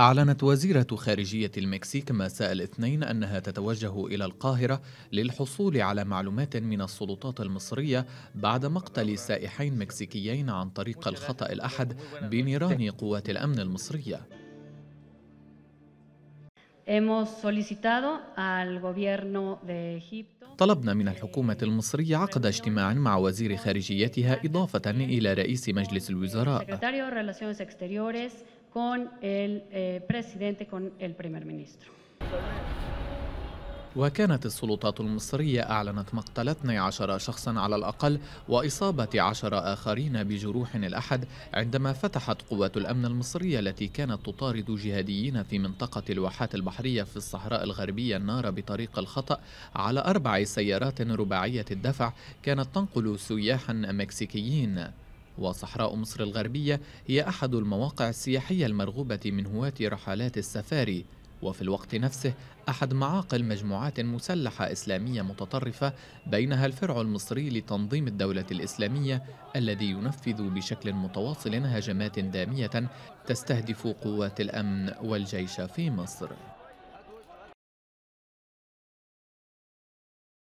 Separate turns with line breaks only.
أعلنت وزيرة خارجية المكسيك مساء الاثنين أنها تتوجه إلى القاهرة للحصول على معلومات من السلطات المصرية بعد مقتل سائحين مكسيكيين عن طريق الخطأ الأحد بنيران قوات الأمن المصرية. طلبنا من الحكومة المصرية عقد اجتماع مع وزير خارجيتها إضافة إلى رئيس مجلس الوزراء.
con el eh, presidente, con el primer ministro.
وكانت السلطات المصرية أعلنت مقتل 12 شخصا على الأقل وإصابة 10 آخرين بجروح الأحد عندما فتحت قوات الأمن المصرية التي كانت تطارد جهاديين في منطقة الواحات البحرية في الصحراء الغربية النار بطريق الخطأ على أربع سيارات رباعية الدفع كانت تنقل سياحا مكسيكيين وصحراء مصر الغربية هي أحد المواقع السياحية المرغوبة من هواة رحلات السفاري وفي الوقت نفسه أحد معاقل مجموعات مسلحة إسلامية متطرفة بينها الفرع المصري لتنظيم الدولة الإسلامية الذي ينفذ بشكل متواصل هجمات دامية
تستهدف قوات الأمن والجيش في مصر